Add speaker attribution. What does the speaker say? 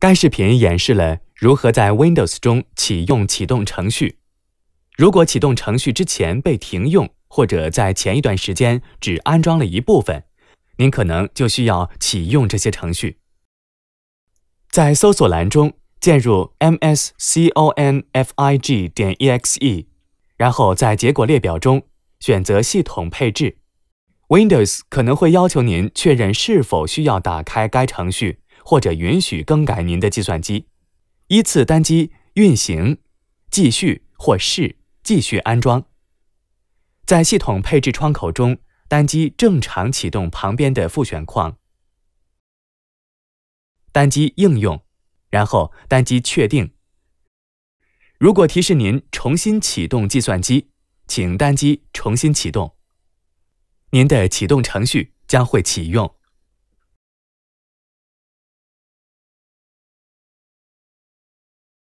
Speaker 1: 该视频演示了如何在 Windows 中启用启动程序。如果启动程序之前被停用，或者在前一段时间只安装了一部分，您可能就需要启用这些程序。在搜索栏中键入 m s c o n f i g 点 exe，然后在结果列表中选择系统配置。Windows 可能会要求您确认是否需要打开该程序。或者允许更改您的计算机，依次单击运行、继续或是继续安装。在系统配置窗口中，单击正常启动旁边的复选框，单击应用，然后单击确定。如果提示您重新启动计算机，请单击重新启动。您的启动程序将会启用。